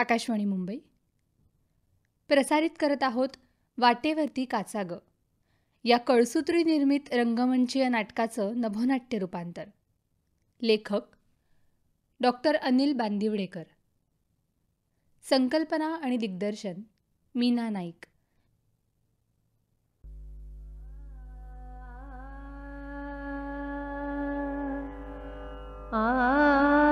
आकाशवाणी मुंबई प्रसारित करत आहोत वाटेवरती काचाग या कळसूत्री निर्मित रंगमंचीय नाटकाचं नभोनाट्य रूपांतर लेखक डॉक्टर अनिल बांदिवडेकर संकल्पना आणि दिग्दर्शन मीना नाईक आ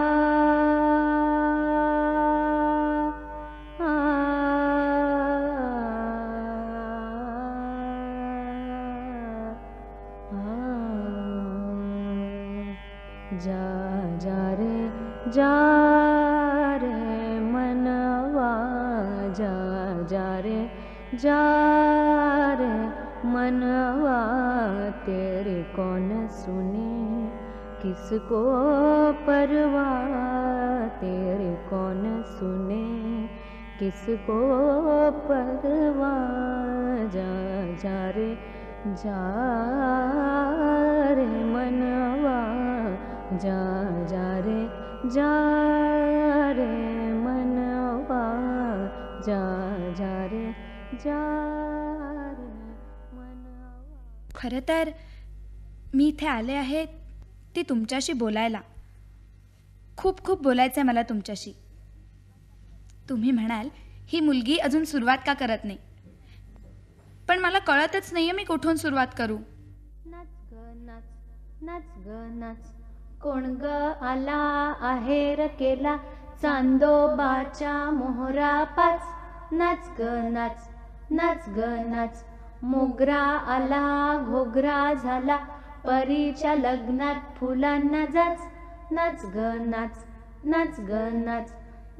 जार मनवा तेरे कौन सुने किसको परवा तेरे कौन सुने किसको परवा जा जा रे जा रे मनवा जा जा रे जा रे मनवा जा खर तर मी इथे आले आहे ती तुमच्याशी बोलायला खूप खूप बोलायचं मला तुमच्याशी तुम्ही म्हणाल ही मुलगी अजून सुरुवात का करत नाही पण मला कळतच नाही मी कुठून सुरुवात करू नाच ग नाच नाच ग नाच कोण ग आला आहे केला चांदोबाच्या नाच ग नाच नाच ग नाच मोगरा आला घोगरा झाला परीच्या लग्नात फुलांना जाच नाच ग नाच नाच ग नाच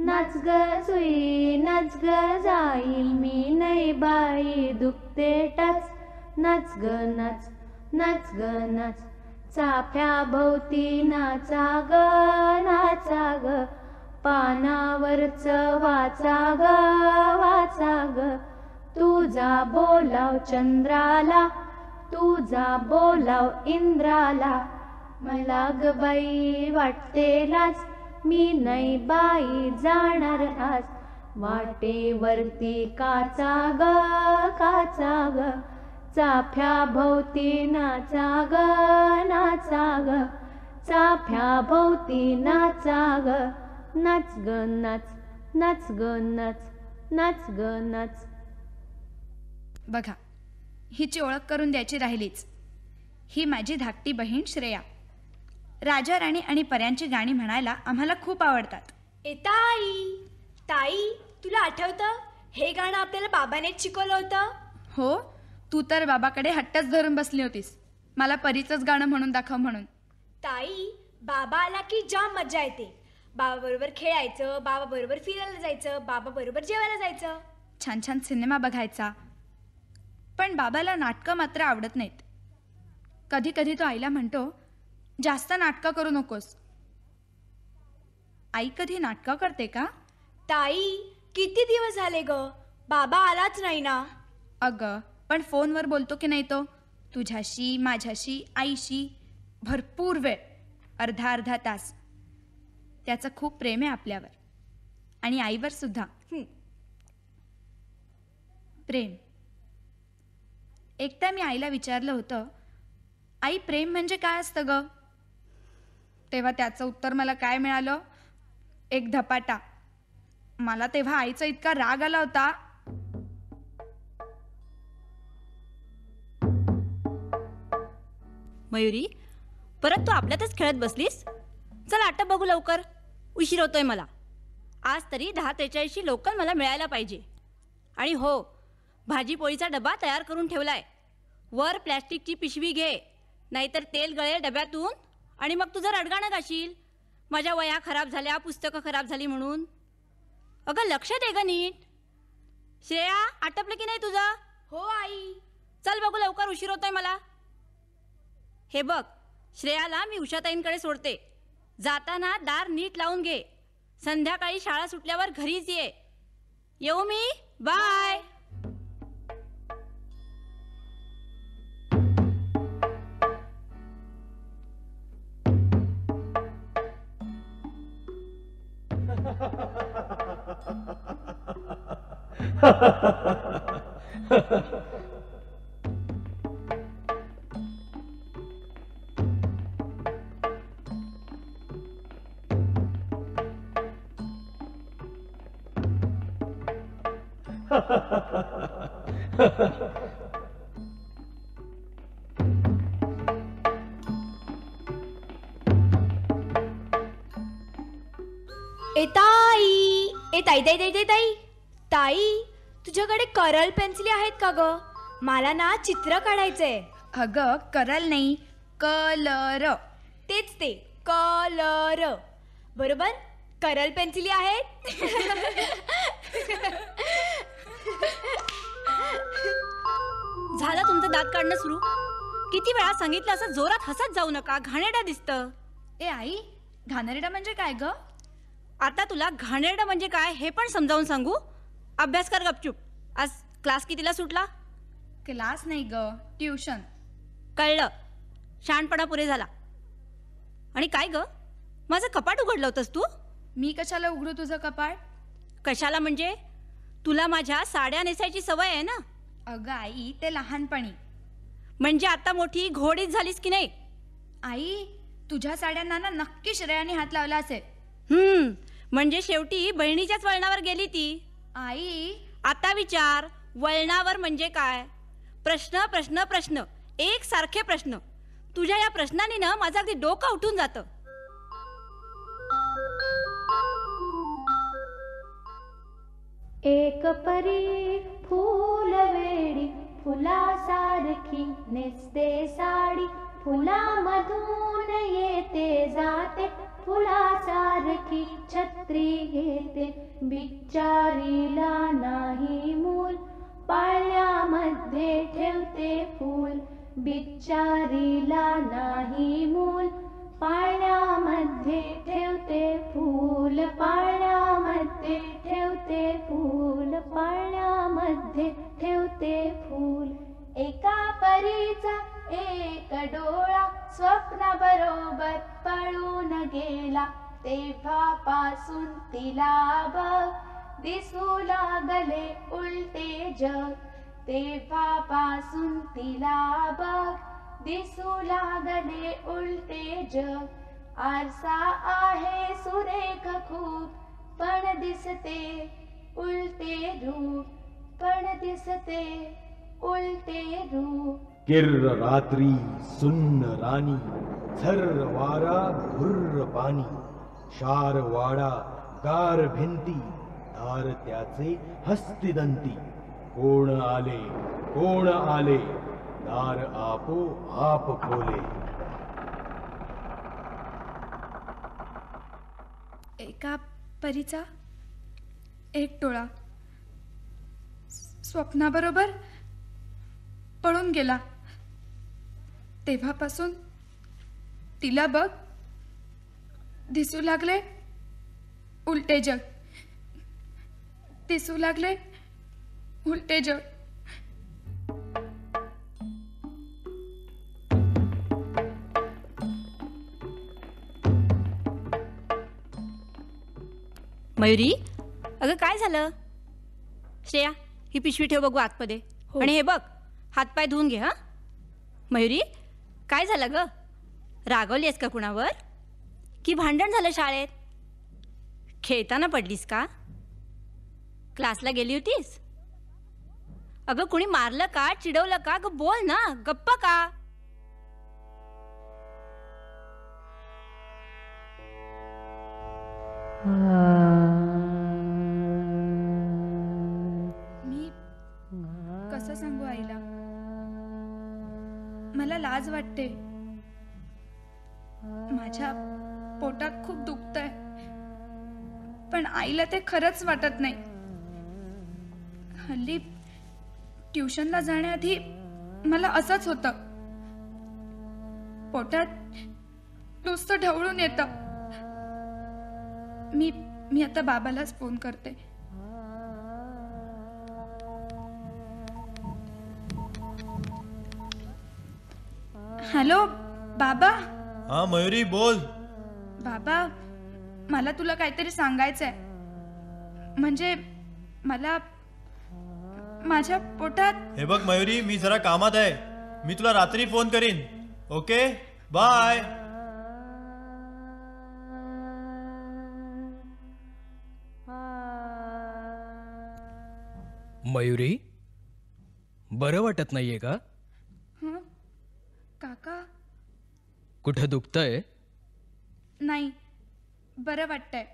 नाच ग सुई नाच ग जाईल मी नाही बाई दुखते टाच नाच ग नाच नाच ग नाच चाफ्या भोवती नाचा ग नाचा ग पानावरच वाचा ग वाचा ग तुझा बोलाव चंद्राला तुझा बोलाव इंद्राला मला ग बाई वाटते लाज मी नाही बाई जाणार आज वाटेवरती काचा ग काचा ग चाफ्या भोवती नाचा ग नाचा ग चाफ्या भोवती नाचा ग नाच ग नाच नाच ग नाच नाच ग नाच बघा हिची ओळख करून द्यायची राहिलीच ही माझी धाकटी बहीण श्रेया राजा राणी आणि पर्यांची गाणी म्हणायला आम्हाला खूप आवडतात ए ताई ताई तुला आठवतं हे गाणं आपल्याला बाबाने शिकवलं होतं हो तू तर बाबाकडे हट्टच धरून बसली होतीस मला परीचंच गाणं म्हणून दाखव म्हणून ताई बाबा आला की जाम मजा येते बाबाबरोबर खेळायचं बाबाबरोबर फिरायला जायचं बाबाबरोबर जेवायला जायचं छान छान सिनेमा बघायचा पण बाबाला नाटकं मात्र आवडत नाहीत कधी कधी तो आईला म्हणतो जास्त नाटकं करू नकोस आई कधी नाटकं करते का ताई किती दिवस झाले ग बाबा आलाच नाही ना अगं पण फोनवर बोलतो की नाही तो तुझ्याशी माझ्याशी आईशी भरपूर वेळ अर्धा अर्धा तास त्याचं खूप प्रेम आहे आपल्यावर आणि आईवर सुद्धा प्रेम एकदा मी आईला विचारलं होतं आई प्रेम म्हणजे काय असतं ग तेव्हा त्याचं उत्तर मला काय मिळालं एक धपाटा मला तेव्हा आईचा इतका राग आला होता मयुरी परत तू आपल्यातच खेळत बसलीस चल आता बघू लवकर उशीर होतोय मला आज तरी दहा त्रेचाळीशी लोकल मला मिळायला पाहिजे आणि हो भाजीपोळीचा डबा तयार करून ठेवलाय वर प्लॅस्टिकची पिशवी घे नाहीतर तेल गळेल डब्यातून आणि मग तुझं रडगाणं गाशील माझ्या वया खराब झाल्या पुस्तकं खराब झाली म्हणून अगं लक्ष दे ग नीट श्रेया आटपलं की नाही तुझं हो आई चल बघू लवकर उशीर होतोय मला हे बघ श्रेयाला मी उषाताईंकडे सोडते जाताना दार नीट लावून घे संध्याकाळी शाळा सुटल्यावर घरीच ये येऊ मी बाय Ha ha ha! ताई ताई ताई ताई ताई ताई तुझ्याकडे करल पेन्सिली आहेत का ग मला ना चित्र काढायचंय अग करल नाही कलर तेच ते कलर बरोबर करल पेन्सिली आहेत झालं तुमचं दात काढणं सुरू किती वेळा सांगितलं असं जोरात हसत जाऊ नका घाणेरडा दिसत ए आई घाणेरडा म्हणजे काय ग आता तुला घाणेरडं म्हणजे काय हे पण समजावून सांगू अभ्यास कर गपचूप आज क्लास कितीला सुटला क्लास नाही ग ट्युशन कळलं शहाणपणा पुरे झाला आणि काय ग माझं कपाट उघडलं होतंस तू मी कशाला उघडू तुझं कपाट कशाला म्हणजे तुला माझ्या साड्या नेसायची सवय आहे ना अगं आई ते लहानपणी म्हणजे आता मोठी घोडीच झालीस की नाही आई तुझ्या साड्यांना ना नक्की श्रेयाने हात लावला असेल म्हणजे शेवटी बहिणीच्याच वळणावर गेली ती आई आता विचार वळणावर म्हणजे काय प्रश्न प्रश्न प्रश्न एक सारखे प्रश्न तुझ्या या प्रश्नाने ना माझं अगदी डोकं उठून जात एक परी फूल वेडी फुला सारखी नेसते साडी फुलामधून येते जाते फुलासारखी छत्री घेते बिचारीला नाही मूल पाळण्यामध्ये ठेवते फूल बिचारीला नाही मूल पाण्यामध्ये ठेवते फूल पाण्यामध्ये ठेवते फूल पाण्यामध्ये ठेवते फूल एका परीचा एक डोळा स्वप्न बरोबर पळून गेला तेव्हा पासून तिला बघ दिसू लागले उलटे जग तेव्हा पासून तिला बघ दिसू लागले उलटे जग आरसा आहे सुरेख खूप पण दिसते उलटे रूप पण दिसते उलटे रूप गिर्र रात्री सुन्न राणी झर्र वारा घुर्र पाणी शार वाडा गार भिंती धार त्याचे हस्तिदंती कोण आले कोण आले दार आपो आप खोले एका परीचा एक टोळा स्वप्नाबरोबर पळून गेला तेव्हापासून तिला बघ दिसू लागले उलटे जग दिसू लागले उलटे जग मयुरी अगं काय झालं श्रेया ही पिशवी ठेव बघू आतमध्ये हो. आणि हे बघ हातपाय धुवून घे हा मयुरी काय झालं ग रागवलीस का कुणावर की भांडण झालं शाळेत खेळताना पडलीस का क्लासला गेली होतीस अगं कुणी मारलं का चिडवलं का ग बोल ना गप्प का Uh... मला लाज वाटते माझ्या पोटात खूप दुखत पण आईला ते खरंच वाटत नाही हल्ली ट्युशनला जाण्याआधी मला असंच होत पोटात नुसतं ढवळून येत मी मी आता बाबालाच फोन करते हॅलो बाबा हा मयुरी बोल बाबा मला तुला काहीतरी सांगायचंय म्हणजे मला माझ्या पोटात हे बघ मयुरी मी जरा कामात आहे मी तुला रात्री फोन करीन ओके बाय मयुरी बरं वाटत नाहीये का काका कुठे दुखतंय नाही बरं वाटतय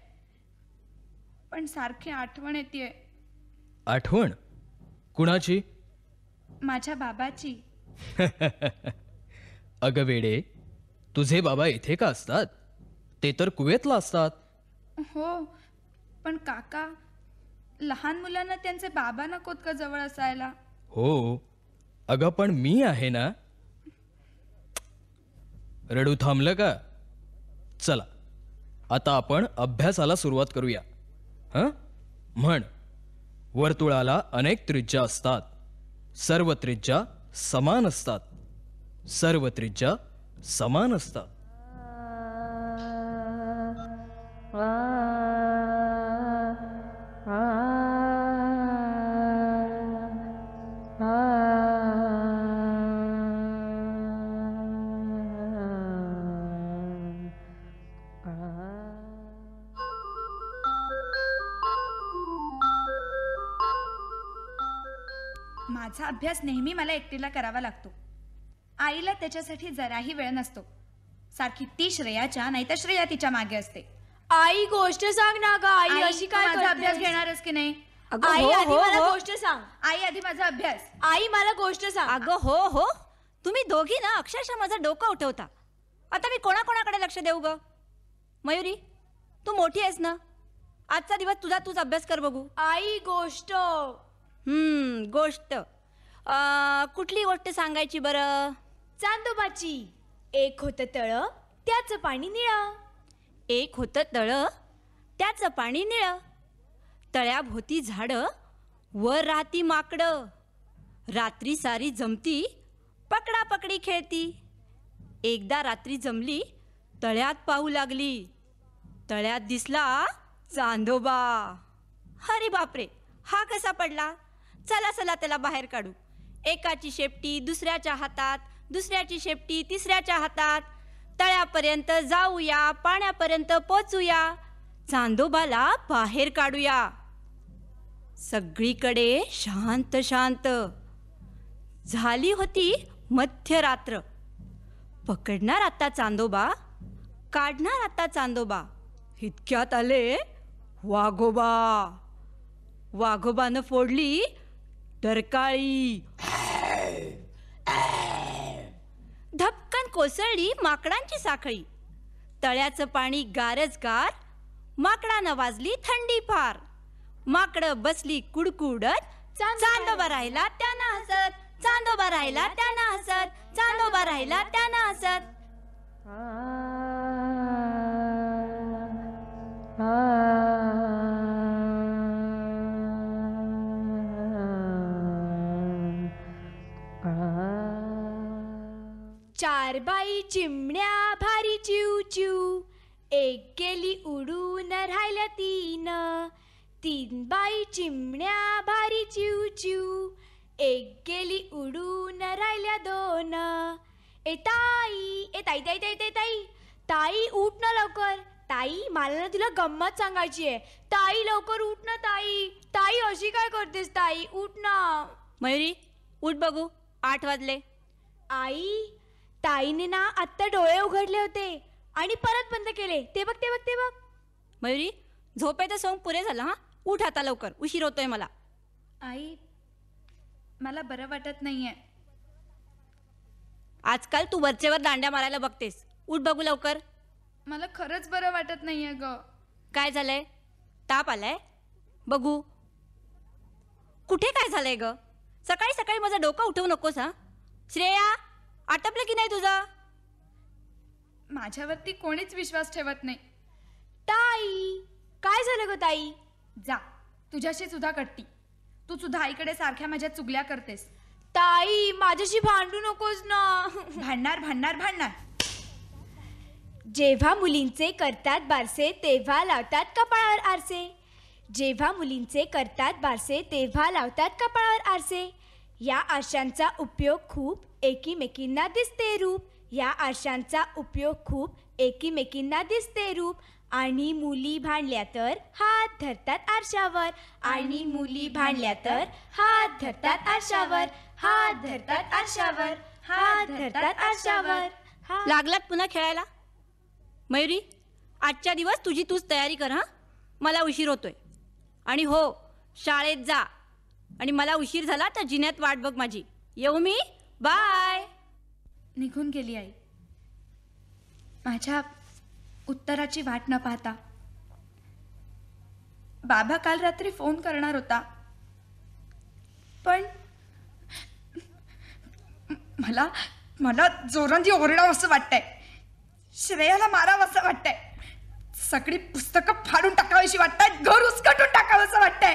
पण सारखी आठवण येते आठवण कुणाची माझ्या बाबाची अगं वेडे तुझे बाबा इथे का असतात ते तर कुवेतला असतात हो पण काका लहान मुलांना त्यांचे बाबा नकोत का जवळ असायला हो अगं पण मी आहे ना रडू थांबलं का चला आता आपण अभ्यासाला सुरुवात करूया हं म्हण वर्तुळाला अनेक त्रिज्या असतात सर्व त्रिज्या समान असतात सर्व त्रिज्या समान असतात अभ्यास नेहमी मला एकटीला करावा लागतो आईला त्याच्यासाठी जराही वेळ नसतो सारखी ती श्रेयाच्या नाहीतर श्रेया तिच्या मागे असते आई गोष्ट सांग ना ग आई अशी काय अभ्यास घेणारच की नाही आई हो, आधी हो, मला हो. गोष्ट सांग आई आधी माझा अभ्यास आई मला गोष्ट सांग अगं हो हो तुम्ही दोघी ना अक्षरशः माझा डोकं उठवता आता मी कोणाकोणाकडे लक्ष देऊ ग मयुरी तू मोठी आहेस ना आजचा दिवस तुझा तूच अभ्यास कर बघू आई गोष्ट हम्म गोष्ट कुठली गोष्ट सांगायची बरं चांदोबाची एक होतं तळ त्याचं पाणी निळं एक होतं तळं त्याचं पाणी निळं तळ्याभोवती झाडं वर राहती माकडं रात्री सारी जमती पकडापकडी खेळती एकदा रात्री जमली तळ्यात पाहू लागली तळ्यात दिसला चांदोबा अरे बापरे हा कसा पडला चला चला त्याला बाहेर काढू एकाची शेपटी दुसऱ्याच्या हातात दुसऱ्याची शेपटी तिसऱ्याच्या हातात तळ्यापर्यंत जाऊया पाण्यापर्यंत पोचूया चांदोबाला बाहेर काढूया सगळीकडे शांत शांत झाली होती मध्यरात्र पकडणार आता चांदोबा काढणार आता चांदोबा इतक्यात आले वाघोबा वाघोबानं फोडली धरकाळी धपकन कोसळली माकडांची साखळी तळ्याचं पाणी गारज गार माकडानं वाजली थंडी फार माकड बसली कुडकुडत चांदोबा राहिला त्यांना हसत चांदोबा राहिला त्यांना हसत चांदोबा राहिला त्यानं हसत आ, आ, चिमण्या भारी चिव चिव एक गेली उडून राहिल्या तीन तीन बाई चिमण्या भारी चिव चिव एक गेली उडून राहिल्या दोन ए ताई ए ताई ताई ताई ताई ताई ताई उठ ना लवकर ताई मला ना तुला गंमत सांगायची आहे ताई लवकर उठ ना ताई ताई अशी काय करतेस ताई उठ ना मयुरी उठ बघू आठ वाजले आई ताईने ना आत्ता डोळे उघडले होते आणि परत बंद केले ते बघ ते बघ ते बघ मयुरी झोपेचा सोंग पुरे झाला हा उठ आता लवकर उशीर होतोय मला आई मला बरं वाटत नाहीये आजकाल तू वरचेवर दांड्या मारायला बघतेस उठ बघू लवकर मला खरंच बरं वाटत नाहीये ग काय झालंय ताप आलाय बघू कुठे काय झालंय ग सकाळी सकाळी माझं डोकं उठवू नकोस हा श्रेया आटपलं की नाही तुझा माझ्यावरती कोणीच विश्वास ठेवत नाही ताई काय झालं ग ताई जा तुझ्याशी सुद्धा कट्टी तू सुद्धा आईकडे सारख्या माझ्या चुगल्या करतेस ताई माझ्याशी भांडू नकोस ना भांडणार भांडणार भांडणार जेव्हा मुलींचे करतात बारसे तेव्हा लावतात कपाळावर आरसे जेव्हा मुलींचे करतात बारसे तेव्हा लावतात कपाळावर आरसे या आरशांचा उपयोग खूप एकीमेकींना दिसते रूप या आरशांचा उपयोग खूप एकीमेकींना दिसते रूप आणि मुली भांडल्या तर हात धरतात आरशावर आणि मुली भांडल्या तर हात धरतात आरशावर हात धरतात आरशावर हात धरतात आरशावर लागलात पुन्हा खेळायला मयुरी आजच्या दिवस तुझी तूच तयारी कर हां मला उशीर होतोय आणि हो शाळेत जा आणि मला उशीर झाला तर जिन्यात वाट बघ माझी येऊ मी बाय निघून गेली आई माझ्या उत्तराची वाट न पाहता बाबा काल रात्री फोन करणार होता पण मला मला जोरंदी ओरडाव असं वाटतंय श्रेयाला मारावं असं वाटतंय सगळी पुस्तकं फाडून टाकावीशी वाटतात घर उचकटून टाकावं असं वाटतंय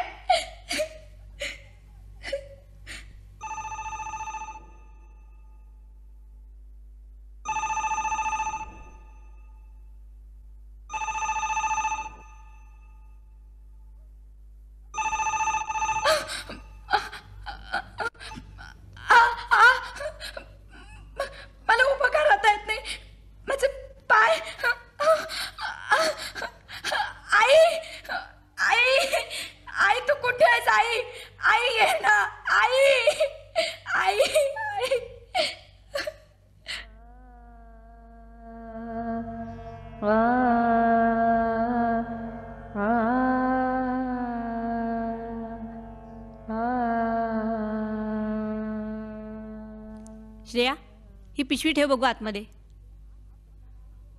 पिशवी ठेव बघू आतमध्ये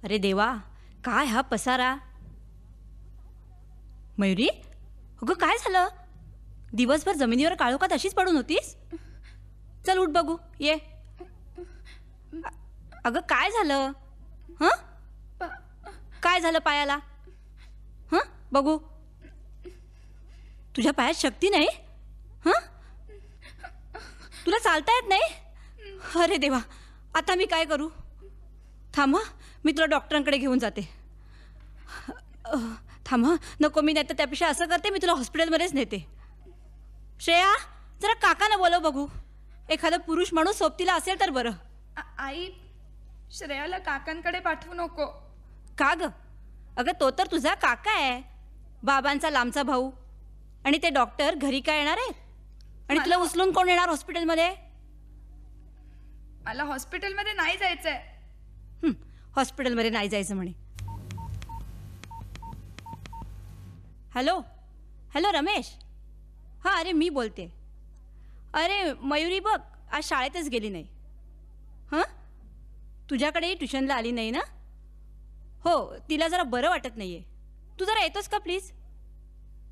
अरे देवा काय हा पसारा मयुरी अगं काय झालं दिवसभर जमिनीवर काळोखात अशीच पडून होतीस चल उठ बघू ये अगं काय झालं हं काय झालं पायाला हं बघू तुझ्या पायात शक्ती नाही हा तुला चालता येत नाही अरे देवा आता मी काय करू थांब मी तुला डॉक्टरांकडे घेऊन जाते थांब नको मी नाही तर त्यापेक्षा असं करते मी तुला हॉस्पिटलमध्येच नेते श्रेया जरा काकांना बोलव बघू एखादा पुरुष माणूस सोबतीला असेल तर बरं आई श्रेयाला काकांकडे पाठवू नको का ग अगं तो तर तुझा काका आहे बाबांचा लांबचा भाऊ आणि ते डॉक्टर घरी काय येणार आहेत आणि तुला उचलून कोण येणार हॉस्पिटलमध्ये मला हॉस्पिटलमध्ये नाही जायचंय हॉस्पिटलमध्ये नाही जायचं म्हणे हॅलो हॅलो रमेश हां अरे मी बोलते अरे मयुरी बघ आज शाळेतच गेली नाही हां तुझ्याकडेही ट्युशनला आली नाही ना हो तिला जरा बरं वाटत नाही आहे तू जरा येतोस का प्लीज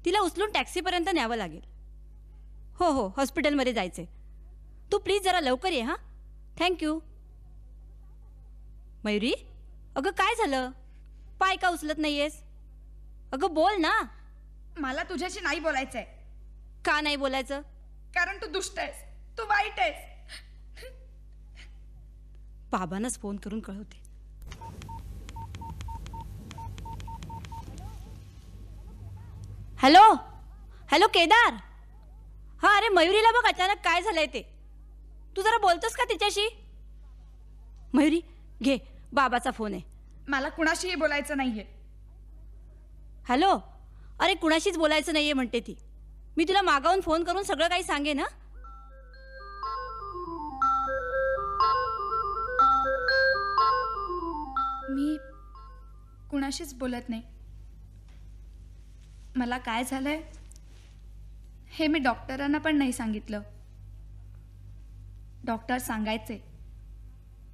तिला उचलून टॅक्सीपर्यंत न्यावं लागेल हो हो हॉस्पिटलमध्ये जायचं आहे तू प्लीज जरा लवकर ये हां थँक्यू मयुरी अगं काय झालं पाय का उचलत नाहीयेस अगं बोल ना मला तुझ्याशी नाही बोलायचंय का नाही बोलायचं कारण तू दुष्ट आहेस तू वाईट आहेस बाबांनाच फोन करून कळवते हॅलो हॅलो केदार हा अरे मयुरीला बघ अचानक काय झालंय ते तू जरा बोलतोस का तिच्याशी मयुरी घे बाबाचा फोन आहे मला कुणाशीही बोलायचं नाहीये हॅलो अरे कुणाशीच बोलायचं नाहीये म्हणते ती मी तुला मागावून फोन करून सगळं काही सांगे ना मी कुणाशीच बोलत नाही मला काय झालंय हे मी डॉक्टरांना पण नाही सांगितलं डॉक्टर सांगायचे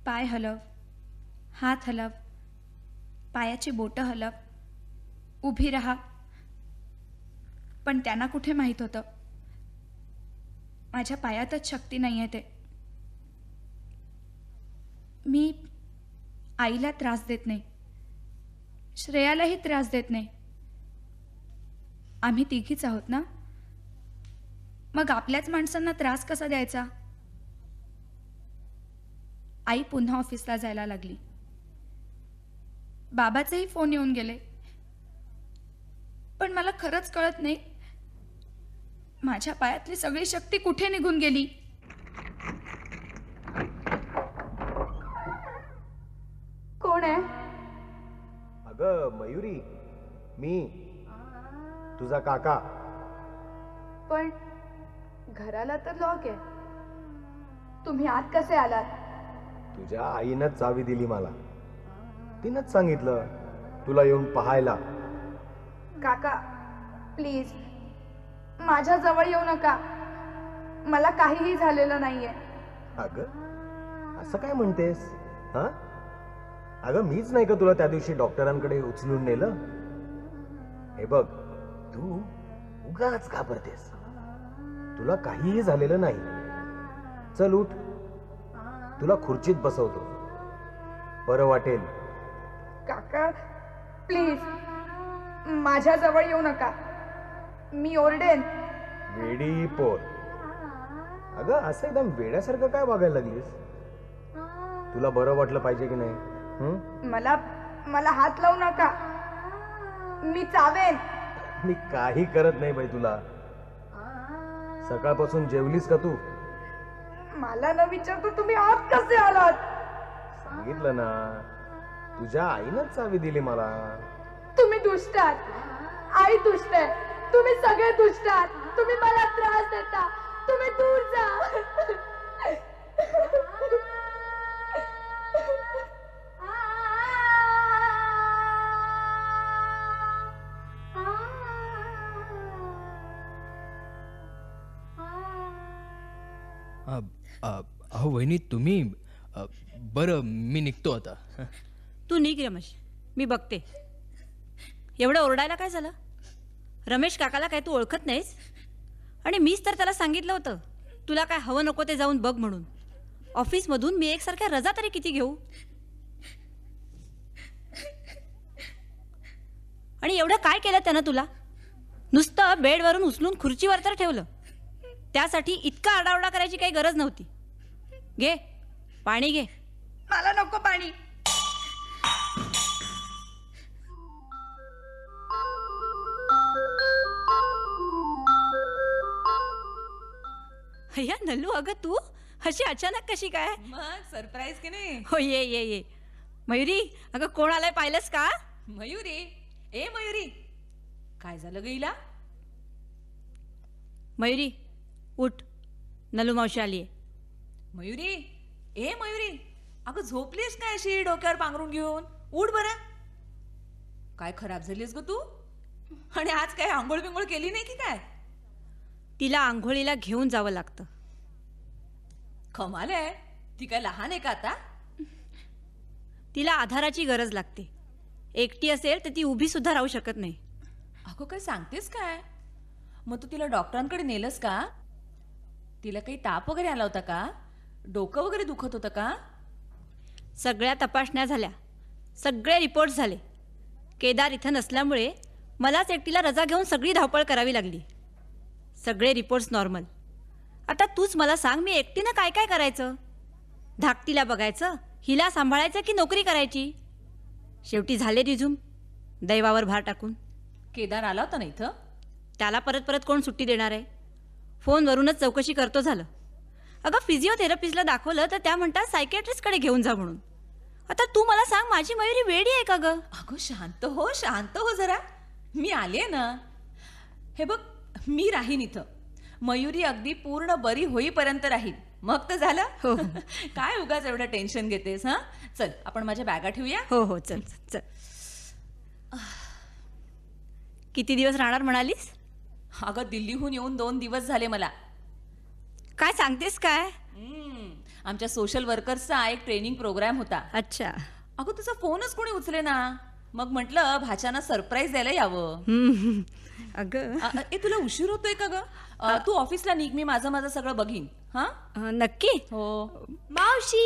पाय हलव हात हलव पायाची बोटं हलव उभी रहा, पण त्यांना कुठे माहीत होतं माझ्या पायातच शक्ती नाही आहे ते मी आईला त्रास देत नाही श्रेयालाही त्रास देत नाही आम्ही तिघीच आहोत ना मग आपल्याच माणसांना त्रास कसा द्यायचा आई पुन्हा ऑफिसला जायला लागली बाबाचेही फोन येऊन गेले पण मला खरंच कळत नाही माझ्या पायातली सगळी शक्ती कुठे निघून गेली कोण आहे अग मयुरी मी तुझा काका पण घराला तर लॉक आहे तुम्ही आत कसे आलात तुझ्या आईनंच चावी दिली मला तिनच सांगितलं तुला येऊन पाहायला काका प्लीज माझ्या जवळ येऊ नका मला काहीही झालेलं नाहीये अग असं काय म्हणतेस हा अगं मीच नाही का तुला त्या दिवशी डॉक्टरांकडे उचलून नेलं हे बघ तू उगाच घाबरतेस तुला काहीही झालेलं नाही चल उठ तुला खुर्चीत बसवतो बरं वाटेल काका प्लीज माझ्या जवळ येऊ नका मी ओरडेन वेडी पोर अगं असं एकदम वेड्यासारखं काय बघायला लागलीस तुला बरं वाटलं पाहिजे की नाही मला मला हात लावू नका मी चावेन मी काही करत नाही बाई तुला सकाळपासून जेवलीस का तू मला न विचारतो तुम्ही आत कसे आलात सांगितलं ना तुझ्या आईनच चावी दिली मला तुम्ही दुष्ट आहात आई दुष्ट आहे तुम्ही सगळे दुष्ट आहात तुम्ही मला त्रास देता तुम्ही दूर जा अहो वहिनी तुम्ही बरं मी निघतो आता तू निघ रमेश मी बघते एवढं ओरडायला काय झालं रमेश काकाला काय तू ओळखत नाहीस आणि मीच तर त्याला सांगितलं होतं तुला काय हवं नको ते जाऊन बघ म्हणून ऑफिसमधून मी एकसारख्या रजा तरी किती घेऊ आणि एवढं काय केलं त्यानं तुला नुसतं बेडवरून उचलून खुर्चीवर तर ठेवलं त्यासाठी इतका आडावडा करायची काही गरज नव्हती घे पाणी घे मला नको पाणी अय्या नल्लू अगं तू अशी अचानक कशी काय मग सरप्राईज की नाही हो ये ये ये मयुरी अगं कोण आलाय पाहिलंस का मयुरी ए मयुरी काय झालं गईला मयुरी उठ नलू मावशी आली मयुरी ए मयुरी अगं झोपलीस काय अशी डोक्यावर पांघरून घेऊन उठ बरं काय खराब झालीस ग तू आणि आज काय आंघोळ बिंघोळ केली नाही की काय तिला आंघोळीला घेऊन जावं लागतं कमाल आहे ती काय लहान आहे का आता तिला आधाराची गरज लागते एकटी असेल तर ती उभी सुद्धा राहू शकत नाही अगं काय सांगतेस काय मग तू तिला डॉक्टरांकडे नेलंस का तिला काही ताप वगैरे आला होता का डोकं वगैरे दुखत होतं का सगळ्या तपासण्या झाल्या सगळे रिपोर्ट झाले केदार इथं नसल्यामुळे मलाच एकटीला रजा घेऊन सगळी धावपळ करावी लागली सगळे रिपोर्ट्स नॉर्मल आता तूच मला सांग मी एकटीनं काय काय करायचं धाकटीला बघायचं हिला सांभाळायचं की नोकरी करायची शेवटी झाले रिझ्यूम दैवावर भार टाकून केदार आला होता ना इथं त्याला परत परत कोण सुट्टी देणार आहे फोनवरूनच चौकशी करतो झालं अगं फिजिओथेरपीजला दाखवलं तर त्या म्हणतात सायकॅट्रिस्टकडे घेऊन जा म्हणून आता तू मला सांग माझी मयुरी वेडी आहे का गं अगो शांत हो शांत हो जरा मी आले ना हे बघ मी राहीन इथं मयुरी अगदी पूर्ण बरी होईपर्यंत राहील मग तर झालं हो, हो. काय उगाच एवढं टेन्शन घेतेस हां चल आपण माझ्या बॅगा ठेवूया हो हो चल चल, चल। किती दिवस राहणार म्हणालीस अगं दिल्लीहून येऊन दोन दिवस झाले मला काय सांगतेस काय आमच्या सोशल वर्कर्सचा एक ट्रेनिंग प्रोग्राम होता अच्छा अगं तुझा फोनच कोणी उचले ना मग म्हटलं भाच्याना सरप्राईज द्यायला यावं अगं ए तुला उशीर होतोय का ग तू ऑफिसला निघ मी माझं माझं सगळं बघीन हा नक्की हो मावशी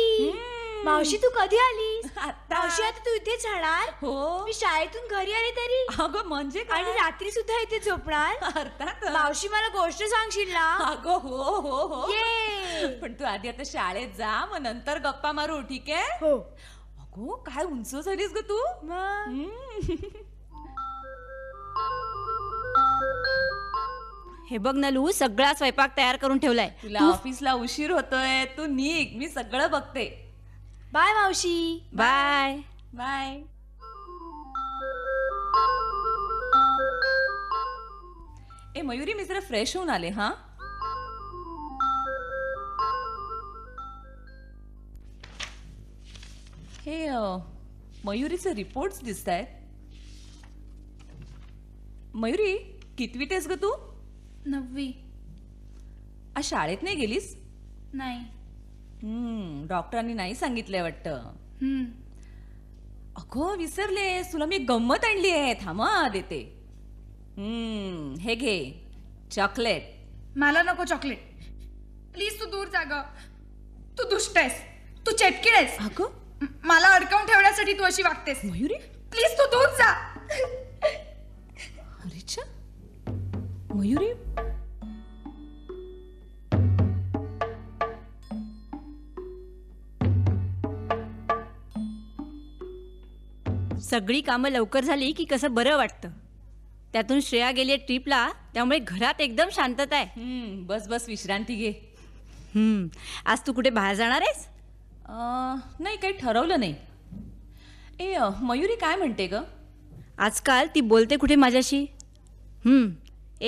मावशी तू कधी आलीस मावशी आता तू इथेच राहणार हो मी शाळेतून घरी आले तरी अगं म्हणजे काय? आणि रात्री सुद्धा इथे झोपणार अर्थात मावशी मला गोष्ट सांगशील ना अगं हो हो हो पण तू आधी आता शाळेत जा मग नंतर गप्पा मारू ठीक आहे हो अगो काय उंच झालीस ग तू हे बघ ना लू सगळा स्वयंपाक तयार करून ठेवलाय तुला ऑफिसला उशीर होतोय तू नीक मी सगळं बघते बाय मावशी बाय बाय ए मयुरी मी जरा फ्रेश होऊन आले हा हे मयुरीचे रिपोर्ट्स दिसत आहेत मयुरी कितवी तेस ग तू नववी आ शाळेत नाही गेलीस नाही डॉक्टरांनी नाही सांगितलंय वाटतं अगो विसरले तुला मी गंमत आणली आहे थांबा देते हम्म हे घे चॉकलेट मला नको चॉकलेट प्लीज तू दूर जाग तू दुष्ट आहेस तू चेटकीड आहेस अगं मला अडकावून ठेवण्यासाठी तू अशी वागतेस मयुरी प्लीज तू दूर जा मयुरी सगळी कामं लवकर झाली की कसं बरं वाटतं त्यातून श्रेया गेली ट्रीपला त्यामुळे घरात एकदम शांतता आहे बस बस विश्रांती घे आज तू कुठे बाहेर जाणार आहेस नाही काही ठरवलं नाही ए मयुरी काय म्हणते ग आजकाल ती बोलते कुठे माझ्याशी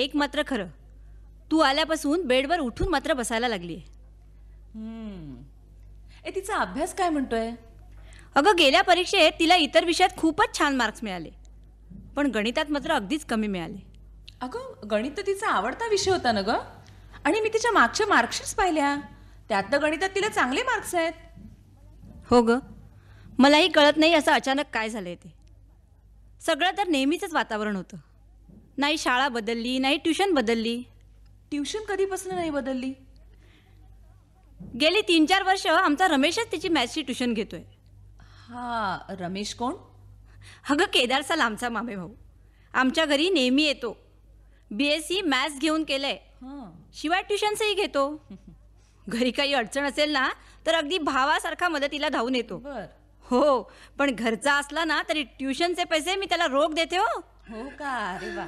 एक मात्र खरं तू आल्यापासून बेडवर उठून मात्र बसायला लागली आहे ए तिचा अभ्यास काय म्हणतोय अगं गेल्या परीक्षेत तिला इतर विषयात खूपच छान मार्क्स मिळाले पण गणितात मात्र अगदीच कमी मिळाले अगं गणित तर तिचा आवडता विषय होता ना ग आणि मी तिच्या मागच्या मार्क्सच पाहिल्या त्यात तर गणितात तिला चांगले मार्क्स आहेत हो ग मलाही कळत नाही असं अचानक काय झालंय ते सगळं तर नेहमीचंच वातावरण होतं नाही शाळा बदलली नाही ट्युशन बदलली ट्युशन कधीपासून नाही बदलली गेली तीन चार वर्ष आमचा रमेशच तिची मॅथ्सची ट्युशन घेतोय हा रमेश कोण अगं केदारचा आमचा मामे भाऊ आमच्या घरी नेहमी येतो बी एस सी मॅथ्स घेऊन केलंय शिवाय ट्युशन्सही घेतो घरी काही अडचण असेल ना तर अगदी भावासारखा मदतीला धावून येतो हो पण घरचा असला ना तरी ट्युशनचे पैसे मी त्याला रोख देते हो हो का अरे बा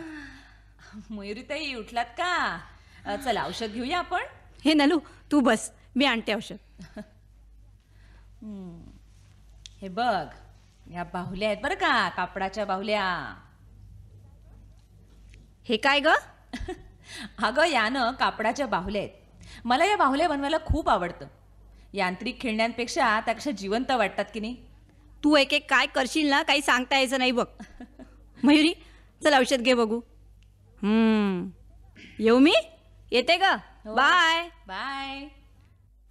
मयुरीताई उठलात का चल औषध घेऊया आपण हे नलू तू बस मी आणते औषध हे बघ या बाहुल्या आहेत बरं का कापडाच्या बाहुल्या हे काय ग अगं यानं कापडाच्या बाहुल्या आहेत मला या बाहुल्या बनवायला खूप आवडतं यांत्रिक खेळण्यांपेक्षा त्यापेक्षा जिवंत वाटतात की नाही तू एक एक काय करशील ना काही सांगता यायचं नाही बघ मयुरी चल औषध घे बघू येऊ मी येते ग हो. बाय बाय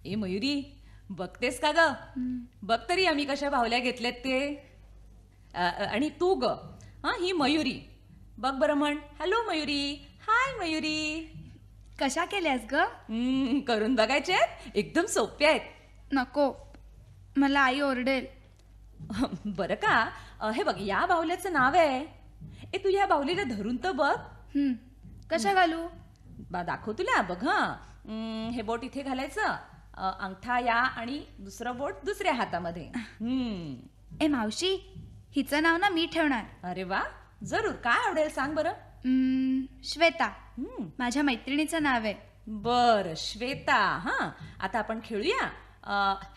ए मयुरी बघतेस का ग बघ तरी आम्ही कशा भावल्या घेतल्यात ते आणि तू ग हां ही मयुरी बघ बरं म्हण हॅलो मयुरी हाय मयुरी कशा केल्यास ग करून बघायचे एकदम सोपे आहेत नको मला आई ओरडेल बरं का हे बघ या बाहुल्याचं नाव आहे ए तू या बाहुलीला धरून तर बघ कशा घालू बा दाखव तुला बघ हां हे बोट इथे घालायचं अंगठा या आणि दुसरं बोट दुसऱ्या हातामध्ये ए मावशी हिचं नाव ना मी ठेवणार अरे वा जरूर काय आवडेल सांग बरं श्वेता माझ्या मैत्रिणीचं नाव आहे बर श्वेता हा आता आपण खेळूया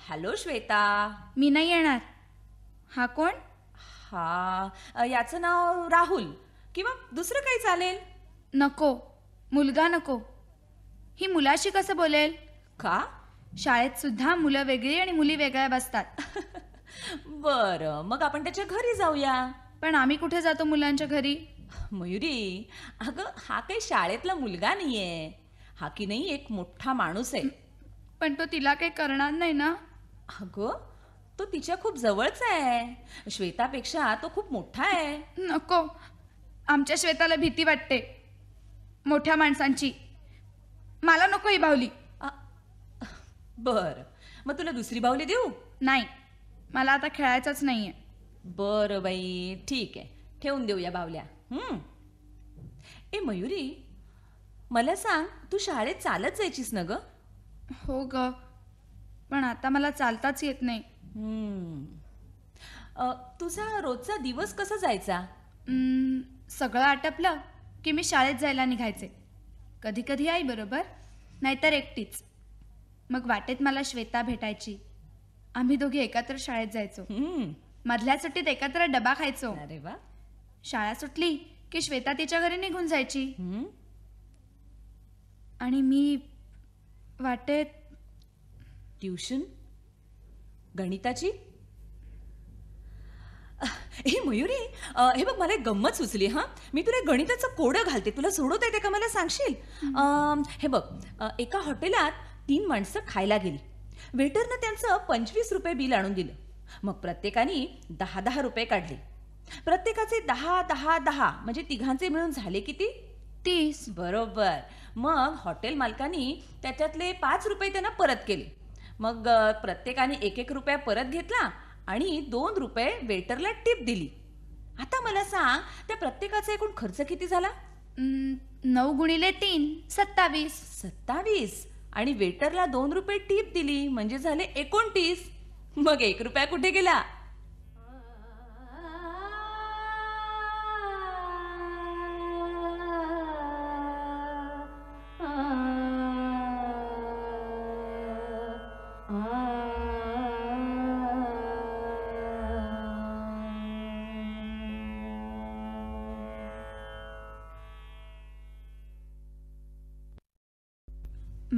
हॅलो श्वेता मी नाही येणार हा कोण हा याचं नाव राहुल किंवा दुसरं काही चालेल नको मुलगा नको ही मुलाशी कसं बोलेल का शाळेत सुद्धा मुलं वेगळी आणि मुली वेगळ्या बसतात बरं मग आपण त्याच्या घरी जाऊया पण आम्ही कुठे जातो मुलांच्या घरी मयुरी अगं हा काही शाळेतला मुलगा नाहीये हा की नाही एक मोठा माणूस आहे पण तो तिला काही करणार नाही ना अगं तो तिच्या खूप जवळचा आहे श्वेतापेक्षा तो खूप मोठा आहे नको आमच्या श्वेताला भीती वाटते मोठ्या माणसांची मला नको ही भावली बर मग तुला दुसरी बाहुली देऊ नाही मला आता खेळायचंच नाहीये बरं बाई ठीक आहे ठेवून या बावल्या हं. ए मयुरी मला सांग तू शाळेत चालत जायचीस ना ग हो ग पण आता मला चालताच येत नाही तुझा रोजचा दिवस कसा जायचा सगळं आटपलं की मी शाळेत जायला निघायचे कधी कधी आई बरोबर नाहीतर एकटीच मग वाटेत मला श्वेता भेटायची आम्ही दोघे एकत्र शाळेत जायचो मधल्या सुट्टीत एकत्र डबा खायचो अरे वा शाळा सुटली की श्वेता तिच्या घरी निघून जायची आणि मी वाटेत ट्युशन गणिताची हे मयुरी हे बघ मला एक गंमत सुचली हा मी तुला गणिताचं कोडं घालते तुला सोडवता येते का मला सांगशील हे बघ एका हॉटेलात तीन माणसं खायला गेली वेटरनं त्यांचं पंचवीस रुपये बिल आणून दिलं मग प्रत्येकाने दहा दहा रुपये काढले प्रत्येकाचे दहा दहा दहा म्हणजे तिघांचे मिळून झाले किती तीस बरोबर मग हॉटेल मालकानी त्याच्यातले पाच रुपये त्यांना परत केले मग प्रत्येकाने एक एक रुपया परत घेतला आणि दोन रुपये वेटरला टिप दिली आता मला सांग त्या प्रत्येकाचा एकूण खर्च किती झाला नऊ गुणिले तीन सत्तावीस सत्तावीस आणि वेटरला दोन रुपये टीप दिली म्हणजे झाले एकोणतीस मग एक रुपया कुठे गेला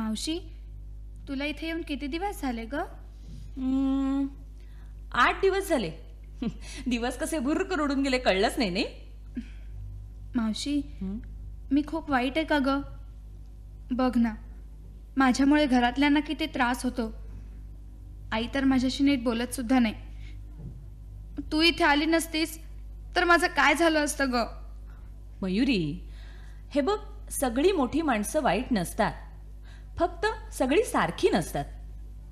मावशी तुला इथे येऊन किती दिवस झाले ग आठ दिवस झाले दिवस कसे भुर उडून गेले कळलंच नाही नाही मावशी मी खूप वाईट आहे का ग बघ ना माझ्यामुळे घरातल्यांना किती त्रास होतो आई तर माझ्याशी नीट बोलत सुद्धा नाही तू इथे आली नसतीस तर माझं काय झालं असतं ग मयुरी हे बघ सगळी मोठी माणसं वाईट नसतात फक्त सगळी सारखी नसतात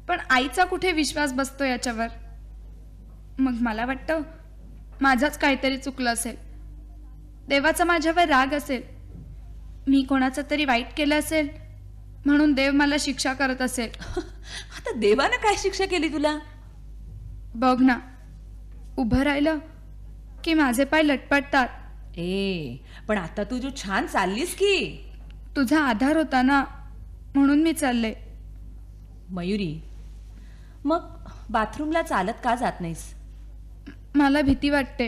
पण आईचा कुठे विश्वास बसतो याच्यावर मग मला वाटतं माझाच काहीतरी चुकलं असेल देवाचा माझ्यावर राग असेल मी कोणाचं तरी वाईट केलं असेल म्हणून देव मला शिक्षा करत असेल आता देवानं काय शिक्षा केली तुला बघ ना उभं राहिलं की माझे पाय लटपटतात ए पण आता तू जो छान चाललीस की तुझा आधार होता ना म्हणून मी चालले मयुरी मग बाथरूमला चालत का जात नाहीस मला भीती वाटते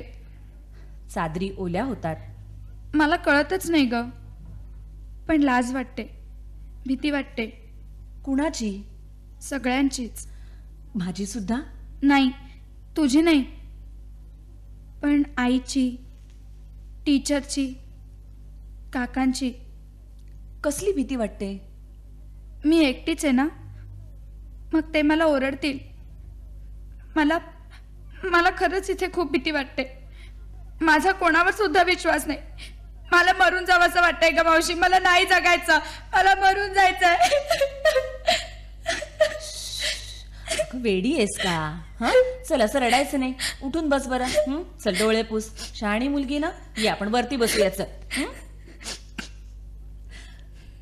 चादरी ओल्या होतात मला कळतच नाही ग पण लाज वाटते भीती वाटते कुणाची सगळ्यांचीच माझी सुद्धा नाही तुझी नाही पण आईची टीचरची काकांची कसली भीती वाटते मी एकटीच आहे ना मग ते मला ओरडतील मला मला खरंच इथे खूप भीती वाटते माझा कोणावर सुद्धा विश्वास नाही मला मरून जावं असं वाटतंय का मावशी मला नाही जगायचं मला मरून जायचंय वेडी आहेस का हा चल असं रडायचं नाही उठून बस बरं चल डोळे पूस शहाणी मुलगी ना ये आपण वरती बसूयाच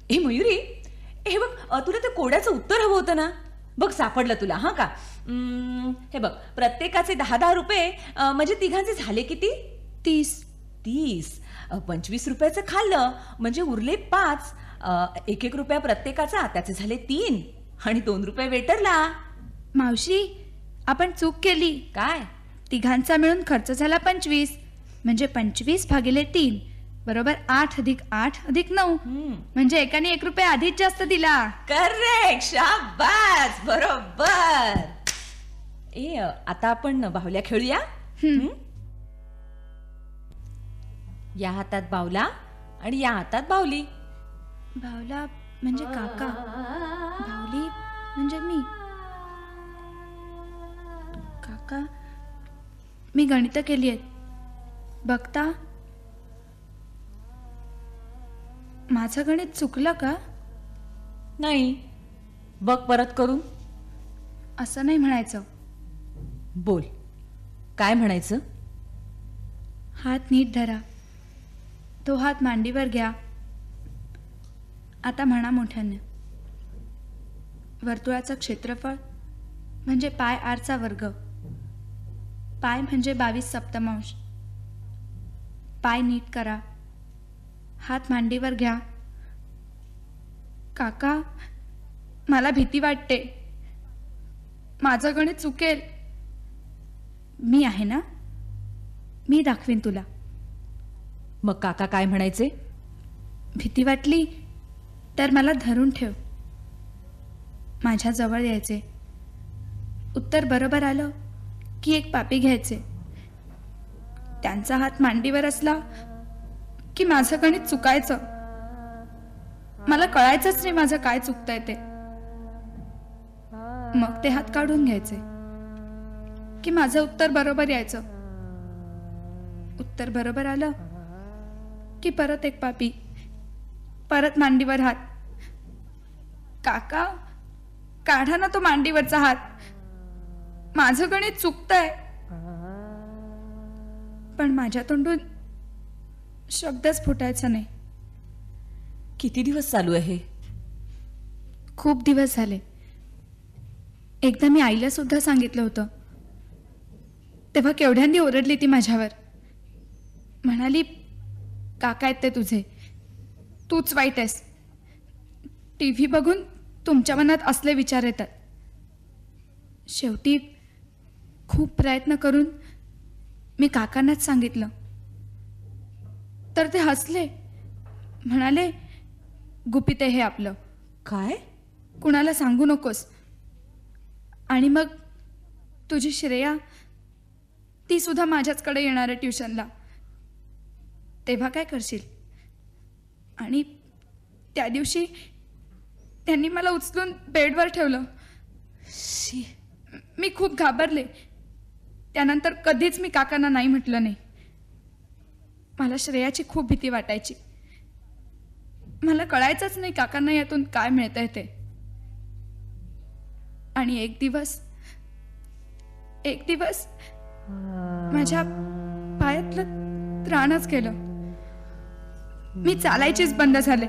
हे मयुरी हे बघ तुला ते कोड्याचं उत्तर हवं होतं ना बघ सापडलं तुला हां का हे बघ प्रत्येकाचे दहा दहा रुपये म्हणजे तिघांचे झाले किती तीस तीस पंचवीस रुपयाचं खाल्लं म्हणजे उरले पाच एक एक रुपया प्रत्येकाचा त्याचे झाले तीन आणि दोन रुपये वेटरला मावशी आपण चूक केली काय तिघांचा मिळून खर्च झाला पंचवीस म्हणजे पंचवीस भागिले तीन बरोबर आठ अधिक आठ अधिक नऊ म्हणजे एकाने एक रुपये आधीच जास्त दिला करेक्ट शाबास बरोबर ए आता आपण बाहुल्या खेळूया या हातात बावला आणि या हातात बावली बावला म्हणजे काका बावली म्हणजे मी काका मी गणित केली आहेत बघता माझं गणित चुकलं का नाही बघ परत करू असं नाही म्हणायचं बोल काय म्हणायचं हात नीट धरा तो हात मांडीवर घ्या आता म्हणा मोठ्याने वर्तुळाचं क्षेत्रफळ म्हणजे पाय आरचा वर्ग पाय म्हणजे बावीस सप्तमांश पाय नीट करा हात मांडीवर घ्या काका मला भीती वाटते माझं गणित चुकेल मी आहे ना मी दाखवीन तुला मग काका काय म्हणायचे भीती वाटली तर मला धरून ठेव माझ्या जवळ यायचे उत्तर बरोबर आलं की एक पापी घ्यायचे त्यांचा हात मांडीवर असला की माझं गणित चुकायचं मला कळायचंच नाही माझं काय चुकतंय ते मग ते हात काढून घ्यायचे की माझं उत्तर बरोबर यायचं उत्तर बरोबर आलं की परत एक पापी परत मांडीवर हात काका काढा ना तो मांडीवरचा हात माझं गणित चुकतंय पण माझ्या तोंडून शब्दच फुटायचा नाही किती दिवस चालू आहे खूप दिवस झाले एकदा मी आईला सुद्धा सांगितलं होतं तेव्हा केवढ्यांनी ओरडली ती माझ्यावर म्हणाली काका आहेत ते तुझे तूच वाईट आहेस टी व्ही बघून तुमच्या मनात असले विचार येतात शेवटी खूप प्रयत्न करून मी काकांनाच सांगितलं तर ते हसले म्हणाले गुपित हे आपलं काय कुणाला सांगू नकोस आणि मग तुझी श्रेया ती सुद्धा माझ्याचकडे येणार आहे ट्युशनला तेव्हा काय करशील आणि त्या दिवशी त्यांनी मला उचलून बेडवर ठेवलं शी मी खूप घाबरले त्यानंतर कधीच मी काकांना नाही म्हटलं नाही मला श्रेयाची खूप भीती वाटायची मला कळायचंच नाही काकांना यातून काय मिळतंय ते आणि एक दिवस एक दिवस माझ्या पायातलं त्राणच केलं मी चालायचीच बंद झाले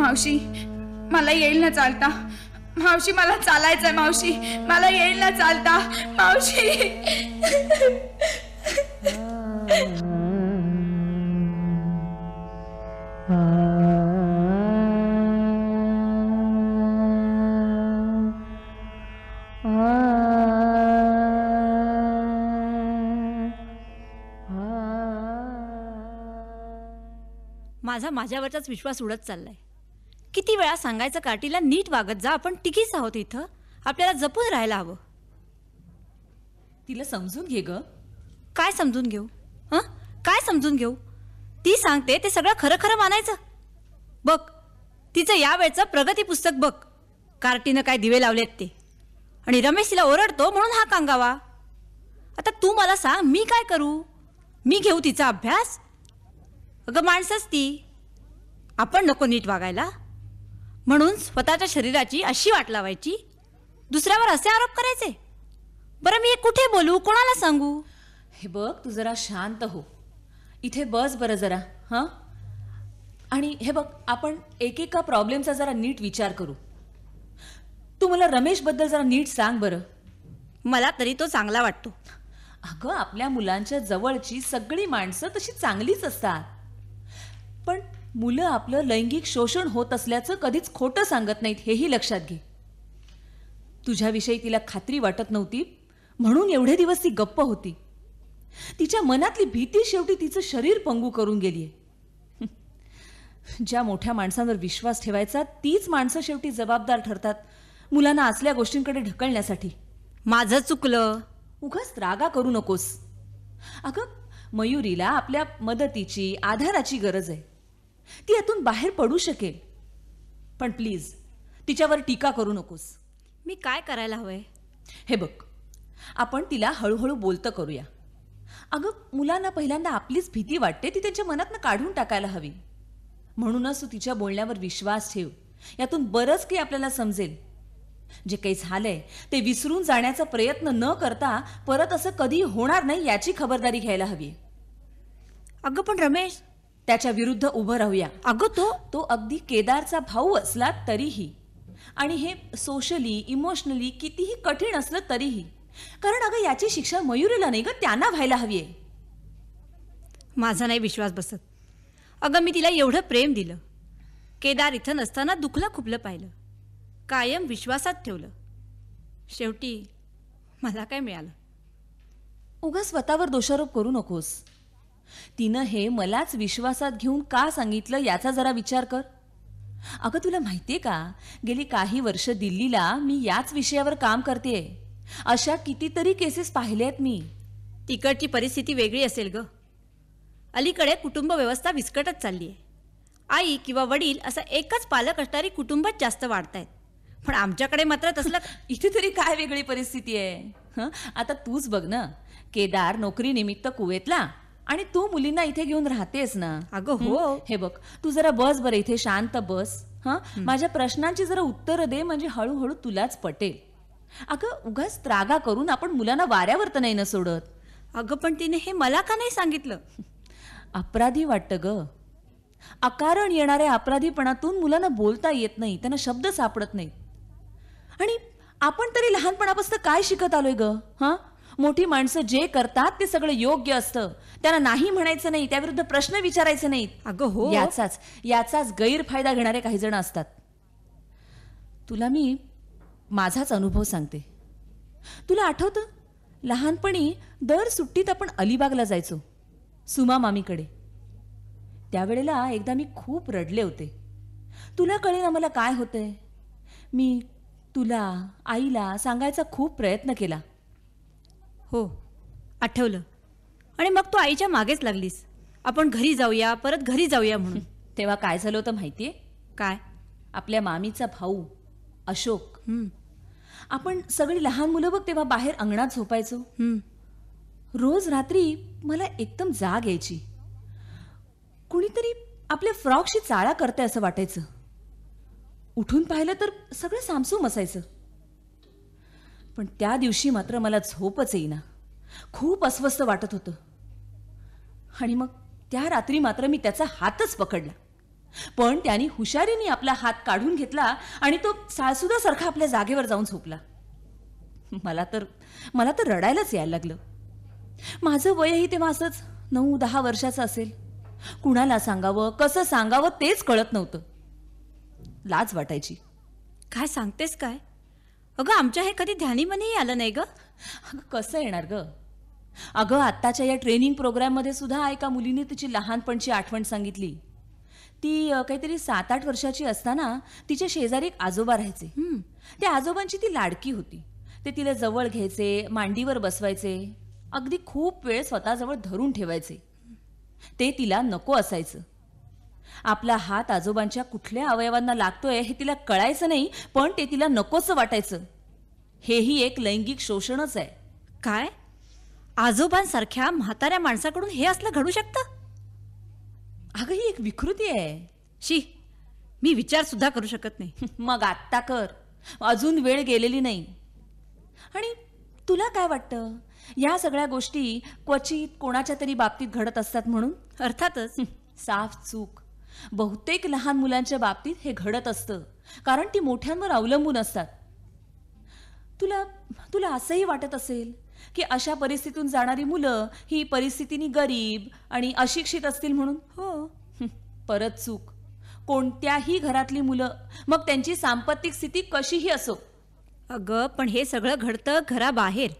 मावशी मला येईल ना चालता मावशी मला चालायचंय मावशी मला येईल ना चालता मावशी माझा माझ्यावरचाच विश्वास उडत चाललाय किती वेळा सांगायचं कार्टीला नीट वागत जा आपण टिकीच आहोत इथं आपल्याला जपून राहायला हवं तिला समजून घे ग काय समजून घेऊ हं काय समजून घेऊ ती सांगते ते सगळं खरं खरं मानायचं बघ तिचं यावेळचं प्रगती पुस्तक बघ कार्टीनं काय दिवे लावलेत ते आणि रमेश तिला ओरडतो म्हणून हा कांगावा आता तू मला सांग मी काय करू मी घेऊ तिचा अभ्यास अगं माणसंच ती आपण नको नीट वागायला म्हणून स्वतःच्या शरीराची अशी वाट लावायची दुसऱ्यावर असे आरोप करायचे बरं मी कुठे बोलू कोणाला सांगू हे बघ तू जरा शांत हो इथे बस बरं जरा हं आणि हे बघ आपण एकेका प्रॉब्लेमचा जरा नीट विचार करू तू मला रमेशबद्दल जरा नीट सांग बरं मला तरी तो चांगला वाटतो अगं आपल्या मुलांच्या जवळची सगळी माणसं तशी चांगलीच असतात पण मुलं आपलं लैंगिक शोषण होत असल्याचं कधीच खोटं सांगत नाहीत हेही लक्षात घे तुझ्याविषयी तिला खात्री वाटत नव्हती म्हणून एवढे दिवस ती गप्प होती तिच्या मनातली भीती शेवटी तिचं शरीर पंगू करून गेलीय ज्या मोठ्या माणसांवर विश्वास ठेवायचा तीच माणसं शेवटी जबाबदार ठरतात मुलांना असल्या गोष्टींकडे ढकलण्यासाठी माझं चुकलं उगाच रागा करू नकोस अगं मयुरीला आपल्या मदतीची आधाराची गरज आहे ती यातून बाहेर पडू शकेल पण प्लीज तिच्यावर टीका करू नकोस मी काय करायला हवंय हे बघ आपण तिला हळूहळू बोलतं करूया अगं मुलांना पहिल्यांदा आपलीच भीती वाटते ती त्यांच्या मनातनं काढून टाकायला हवी म्हणूनच तू तिच्या बोलण्यावर विश्वास ठेव यातून बरंच काही आपल्याला समजेल जे काही झालंय ते विसरून जाण्याचा प्रयत्न न करता परत असं कधी होणार नाही याची खबरदारी घ्यायला हवी अगं पण रमेश त्याच्या विरुद्ध उभं राहूया अगं तो तो अगदी केदारचा भाऊ असला तरीही आणि हे सोशली इमोशनली कितीही कठीण असलं तरीही कारण अगं याची शिक्षा मयुरीला नाही ग त्यांना व्हायला हवी आहे माझा नाही विश्वास बसत अगं मी तिला एवढं प्रेम दिलं केदार इथं नसताना दुखलं खुपलं पाहिलं कायम विश्वासात ठेवलं शेवटी मला काय मिळालं उगा स्वतःवर दोषारोप करू नकोस तिनं हे मलाच विश्वासात घेऊन का सांगितलं याचा जरा विचार कर अगं तुला माहितीये का गेली काही वर्ष दिल्लीला मी याच विषयावर काम करते अशा कितीतरी केसेस पाहिले आहेत मी तिकडची परिस्थिती वेगळी असेल ग अलीकडे कुटुंब व्यवस्था विस्कटच चालली आहे आई किंवा वडील असा एकच पालक असणारी कुटुंबच जास्त आहेत पण आमच्याकडे मात्र तसलं इथे तरी काय वेगळी परिस्थिती आहे आता तूच बघ ना केदार नोकरीनिमित्त कुवेतला आणि तू मुलींना इथे घेऊन राहतेस ना अगं हो हे बघ तू जरा बस बरं इथे शांत बस हा माझ्या प्रश्नांची जरा उत्तरं दे म्हणजे हळूहळू तुलाच पटेल अगं उगाच त्रागा करून आपण मुलांना वाऱ्यावर तर नाही ना सोडत अगं पण तिने हे मला का नाही सांगितलं अपराधी वाटतं ग अकारण येणाऱ्या अपराधीपणातून मुलांना बोलता येत नाही त्यांना शब्द सापडत नाही आणि आपण तरी लहानपणापासून काय शिकत आलोय ग हा मोठी माणसं जे करतात ते सगळं योग्य असतं त्यांना नाही म्हणायचं नाही त्याविरुद्ध प्रश्न विचारायचं नाहीत अगं हो याचाच याचाच गैरफायदा घेणारे काही जण असतात तुला मी माझाच अनुभव सांगते तुला आठवतं लहानपणी दर सुट्टीत आपण अलिबागला जायचो सुमा मामीकडे त्यावेळेला एकदा मी खूप रडले होते तुला कळेना मला काय होतंय मी तुला आईला सांगायचा खूप प्रयत्न केला हो आठवलं आणि मग तू आईच्या मागेच लागलीस आपण घरी जाऊया परत घरी जाऊया म्हणून तेव्हा काय झालं होतं माहितीये काय आपल्या मामीचा भाऊ अशोक आपण सगळी लहान मुलं बघ तेव्हा बाहेर अंगणात झोपायचो रोज रात्री मला एकदम जाग यायची कुणीतरी आपल्या फ्रॉकशी चाळा करते असं वाटायचं उठून पाहिलं तर सगळं सामसूम असायचं पण त्या दिवशी मात्र मला झोपच येईना खूप अस्वस्थ वाटत होतं आणि मग त्या रात्री मात्र मी त्याचा हातच पकडला पण त्याने हुशारीने आपला हात काढून घेतला आणि तो साळसुदासारखा आपल्या जागेवर जाऊन झोपला मला तर मला तर रडायलाच यायला लागलं माझं वयही तेव्हा असंच नऊ दहा वर्षाचं असेल कुणाला सांगावं कसं सांगावं तेच कळत नव्हतं लाज वाटायची काय सांगतेस काय अगं आमच्या हे कधी ध्यानीमध्येही आलं नाही ग कसं येणार ग अगं आत्ताच्या या ट्रेनिंग प्रोग्राममध्ये सुद्धा एका मुलीने तिची लहानपणची आठवण सांगितली ती काहीतरी सात आठ वर्षाची असताना तिचे शेजारी एक आजोबा राहायचे त्या आजोबांची ती लाडकी होती ते तिला जवळ घ्यायचे मांडीवर बसवायचे अगदी खूप वेळ स्वतःजवळ धरून ठेवायचे ते तिला नको असायचं आपला हात आजोबांच्या कुठल्या अवयवांना लागतोय हे तिला कळायचं नाही पण ते तिला नकोच वाटायचं हेही एक लैंगिक शोषणच आहे काय आजोबांसारख्या म्हाताऱ्या माणसाकडून हे असलं घडू शकतं अगं ही एक विकृती आहे शी मी विचार सुद्धा करू शकत नाही मग आत्ता कर अजून वेळ गेलेली नाही आणि तुला काय वाटतं या सगळ्या गोष्टी क्वचित कोणाच्या तरी बाबतीत घडत असतात म्हणून अर्थातच साफ चूक बहुतेक लहान मुलांच्या बाबतीत हे घडत असतं कारण ती मोठ्यांवर अवलंबून असतात तुला तुला असंही वाटत असेल की अशा परिस्थितीतून जाणारी मुलं ही परिस्थितीने गरीब आणि अशिक्षित असतील म्हणून हो परत चूक कोणत्याही घरातली मुलं मग त्यांची सांपत्तिक स्थिती कशीही असो अगं पण हे सगळं घडतं घराबाहेर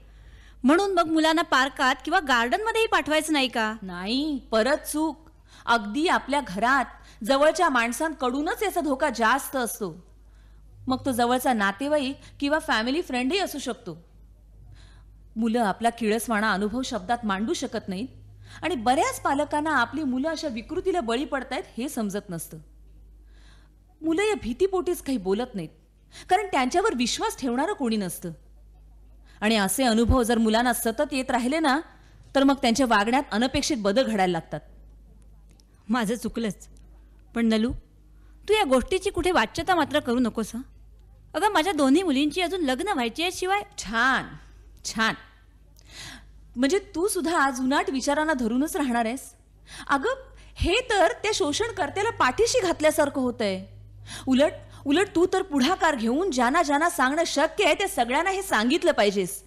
म्हणून मग मुलांना पार्कात किंवा गार्डनमध्येही पाठवायचं नाही का नाही परत चूक अगदी आपल्या घरात जवळच्या माणसांकडूनच याचा धोका जास्त असतो मग तो जवळचा नातेवाईक किंवा फॅमिली फ्रेंडही असू शकतो मुलं आपला किळसवाणा अनुभव शब्दात मांडू शकत नाहीत आणि बऱ्याच पालकांना आपली मुलं अशा विकृतीला बळी पडतायत हे समजत नसतं मुलं या भीतीपोटीच काही बोलत नाहीत कारण त्यांच्यावर विश्वास ठेवणारं कोणी नसतं आणि असे अनुभव जर मुलांना सतत येत राहिले ना तर मग त्यांच्या वागण्यात अनपेक्षित बदल घडायला लागतात माझं चुकलंच पण नलू तू या गोष्टीची कुठे वाच्यता मात्र करू नकोस अगं माझ्या दोन्ही मुलींची अजून लग्न व्हायची आहे शिवाय छान छान म्हणजे तू सुद्धा आज जुनाट विचारांना धरूनच राहणार आहेस अगं हे तर त्या शोषणकर्त्याला पाठीशी घातल्यासारखं होतंय उलट उलट तू तर पुढाकार घेऊन ज्यांना ज्यांना सांगणं शक्य आहे त्या सगळ्यांना हे सांगितलं पाहिजेस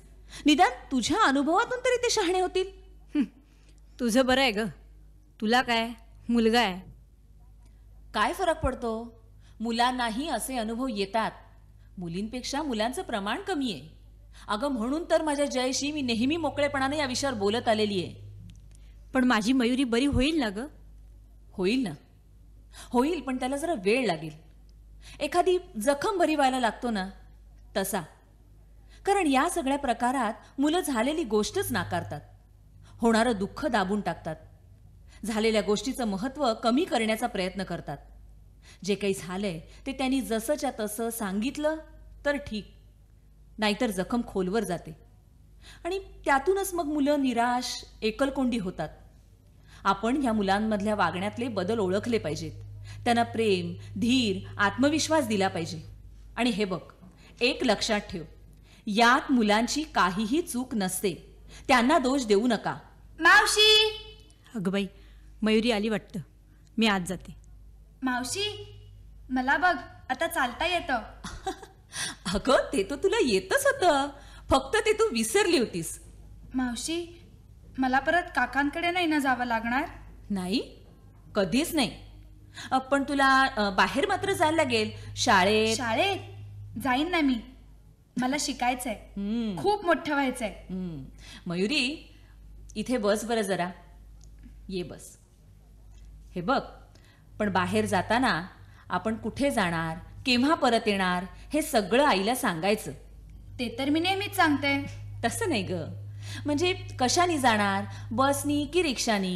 निदान तुझ्या अनुभवातून तरी ते शहाणे होतील तुझं बरं आहे ग तुला काय मुलगा आहे काय फरक पडतो मुलांनाही असे अनुभव येतात मुलींपेक्षा मुलांचं प्रमाण कमी आहे अगं म्हणून तर माझ्या जयशी मी नेहमी मोकळेपणाने या विषयावर बोलत आलेली आहे पण माझी मयुरी बरी होईल ना गं होईल ना होईल पण त्याला जरा वेळ लागेल एखादी जखम भरी व्हायला लागतो ना तसा कारण या सगळ्या प्रकारात मुलं झालेली गोष्टच नाकारतात होणारं दुःख दाबून टाकतात झालेल्या गोष्टीचं महत्त्व कमी करण्याचा प्रयत्न करतात जे काही झालंय ते त्यांनी जसंच्या तसं सांगितलं तर ठीक नाहीतर जखम खोलवर जाते आणि त्यातूनच मग मुलं निराश एकलकोंडी होतात आपण ह्या मुलांमधल्या वागण्यातले बदल ओळखले पाहिजेत त्यांना प्रेम धीर आत्मविश्वास दिला पाहिजे आणि हे बघ एक लक्षात ठेव यात मुलांची काहीही चूक नसते त्यांना दोष देऊ नका मावशी अगबाई बाई मयुरी आली वाटतं मी आज जाते मावशी मला बघ आता चालता येतं अगं ते तर तुला येतच होतं फक्त ते तू विसरली होतीस मावशी मला परत काकांकडे नाही ना जावं लागणार नाही कधीच नाही पण तुला बाहेर मात्र जायला लागेल शाळेत शाळेत जाईन ना मी मला शिकायचंय खूप मोठं व्हायचंय मयुरी इथे बस बरं जरा ये बस हे बघ पण बाहेर जाताना आपण कुठे जाणार केव्हा परत येणार हे सगळं आईला सांगायचं ते तर मी नेहमीच सांगते तसं नाही ग म्हणजे कशानी जाणार बसनी की रिक्षानी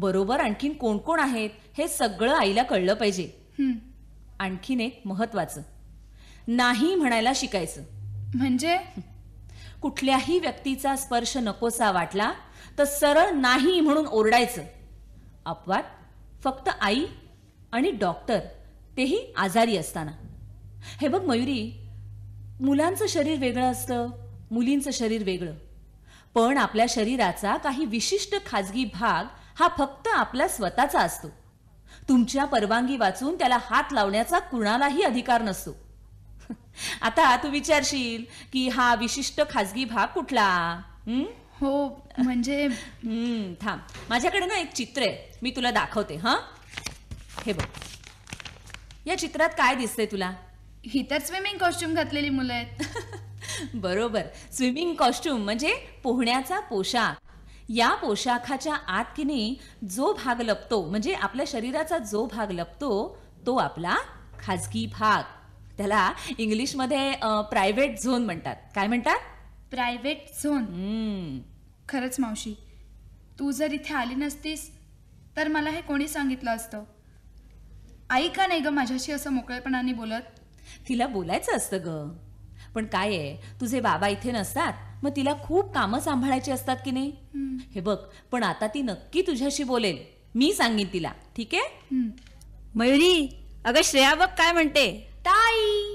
बरोबर आणखीन कोण कोण आहेत हे सगळं आईला कळलं पाहिजे आणखीन एक महत्वाचं नाही म्हणायला शिकायचं म्हणजे कुठल्याही व्यक्तीचा स्पर्श नकोसा वाटला तर सरळ नाही म्हणून ओरडायचं अपवाद फक्त आई आणि डॉक्टर तेही आजारी असताना हे बघ मयुरी मुलांचं शरीर वेगळं असतं मुलींचं शरीर वेगळं पण आपल्या शरीराचा काही विशिष्ट खाजगी भाग हा फक्त आपला स्वतःचा असतो तुमच्या परवानगी वाचून त्याला हात लावण्याचा कुणालाही अधिकार नसतो आता तू विचारशील की हा विशिष्ट खाजगी भाग कुठला हो म्हणजे थांब माझ्याकडे ना एक चित्र आहे मी तुला दाखवते हा हे बघ या चित्रात काय दिसतंय तुला ही तर स्विमिंग कॉस्ट्युम घातलेली मुलं आहेत बरोबर स्विमिंग कॉस्ट्युम म्हणजे पोहण्याचा पोशाख या पोशाखाच्या आत जो भाग लपतो म्हणजे आपल्या शरीराचा जो भाग लपतो तो आपला खाजगी भाग त्याला इंग्लिशमध्ये प्रायव्हेट झोन म्हणतात काय म्हणतात प्रायव्हेट झोन खरंच मावशी तू जर इथे आली नसतीस तर मला हे कोणी सांगितलं असतं आई का नाही ग माझ्याशी असं मोकळेपणाने बोलत तिला बोलायचं असतं ग पण काय आहे तुझे बाबा इथे नसतात मग तिला खूप कामं सांभाळायची असतात की नाही हे बघ पण आता ती नक्की तुझ्याशी बोलेल मी सांगेन तिला ठीक आहे मयुरी अगं श्रेया बघ काय म्हणते ताई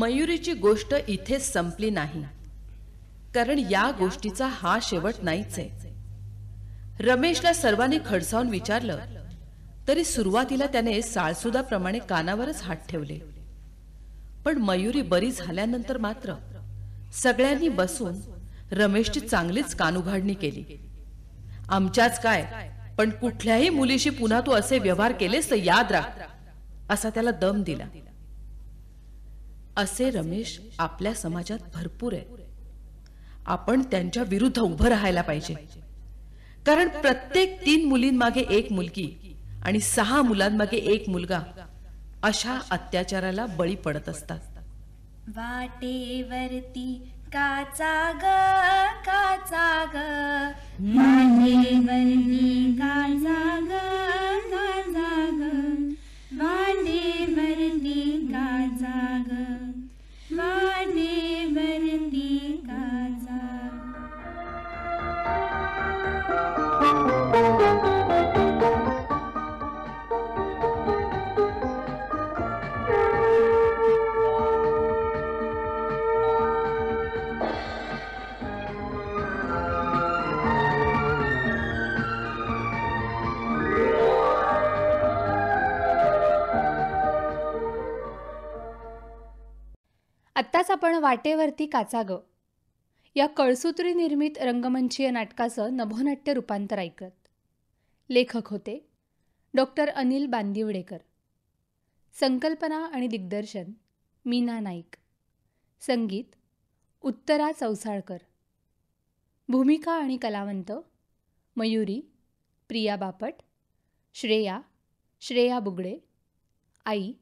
मयुरीची गोष्ट इथे संपली नाही कारण या गोष्टीचा हा शेवट नाहीच आहे रमेशला सर्वांनी खडसावून विचारलं तरी सुरुवातीला त्याने प्रमाणे कानावरच हात ठेवले पण मयुरी बरी झाल्यानंतर मात्र सगळ्यांनी बसून रमेशची चांगलीच कानुघाडणी केली आमच्याच काय पण कुठल्याही मुलीशी पुन्हा तू असे व्यवहार केलेस तर याद राख असा त्याला दम दिला असे रमेश आपल्या समाजात भरपूर आहे आपण त्यांच्या विरुद्ध उभं राहायला पाहिजे कारण प्रत्येक तीन मुलींमागे एक मुलगी आणि सहा मुलांमागे एक मुलगा अशा अत्याचाराला बळी पडत असतात वाटेवरती काचा ग काचा ग काचा ग आत्ताच आपण वाटेवरती काचा ग या कळसूत्री निर्मित रंगमंचीय नाटकाचं नभोनाट्य रूपांतर ऐकत लेखक होते डॉक्टर अनिल बांदिवडेकर संकल्पना आणि दिग्दर्शन मीना नाईक संगीत उत्तरा चौसाळकर भूमिका आणि कलावंत मयुरी प्रिया बापट श्रेया श्रेया बुगडे आई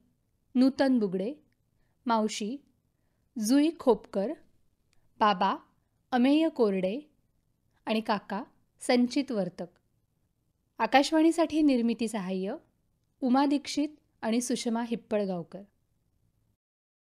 नूतन बुगडे मावशी जुई खोपकर बाबा अमेय कोरडे आणि काका संचित वर्तक आकाशवाणीसाठी निर्मिती सहाय्य उमा दीक्षित आणि सुषमा हिप्पळगावकर